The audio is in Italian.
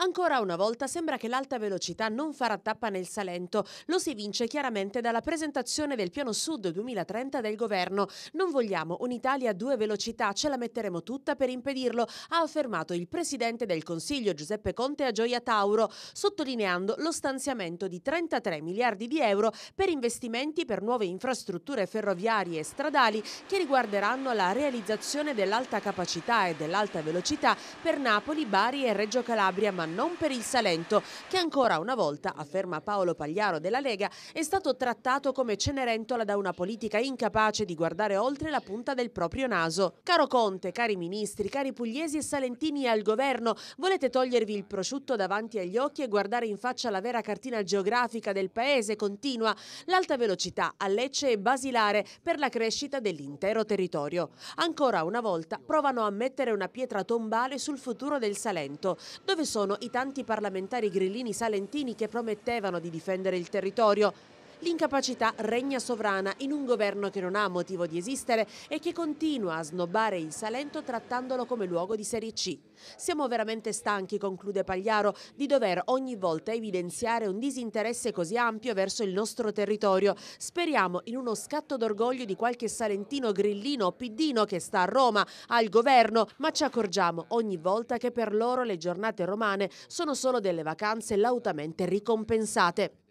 Ancora una volta sembra che l'alta velocità non farà tappa nel Salento. Lo si vince chiaramente dalla presentazione del piano Sud 2030 del governo. Non vogliamo un'Italia a due velocità, ce la metteremo tutta per impedirlo, ha affermato il presidente del Consiglio Giuseppe Conte a Gioia Tauro, sottolineando lo stanziamento di 33 miliardi di euro per investimenti per nuove infrastrutture ferroviarie e stradali che riguarderanno la realizzazione dell'alta capacità e dell'alta velocità per Napoli, Bari e Reggio Calabria, ma non per il Salento, che ancora una volta, afferma Paolo Pagliaro della Lega, è stato trattato come Cenerentola da una politica incapace di guardare oltre la punta del proprio naso. Caro Conte, cari ministri, cari pugliesi e salentini al governo, volete togliervi il prosciutto davanti agli occhi e guardare in faccia la vera cartina geografica del paese continua. L'alta velocità a Lecce è basilare per la crescita dell'intero territorio. Ancora una volta provano a mettere una pietra tombale sul futuro del Salento, dove sono i tanti parlamentari grillini salentini che promettevano di difendere il territorio L'incapacità regna sovrana in un governo che non ha motivo di esistere e che continua a snobbare il Salento trattandolo come luogo di serie C. Siamo veramente stanchi, conclude Pagliaro, di dover ogni volta evidenziare un disinteresse così ampio verso il nostro territorio. Speriamo in uno scatto d'orgoglio di qualche salentino grillino o piddino che sta a Roma, al governo, ma ci accorgiamo ogni volta che per loro le giornate romane sono solo delle vacanze lautamente ricompensate.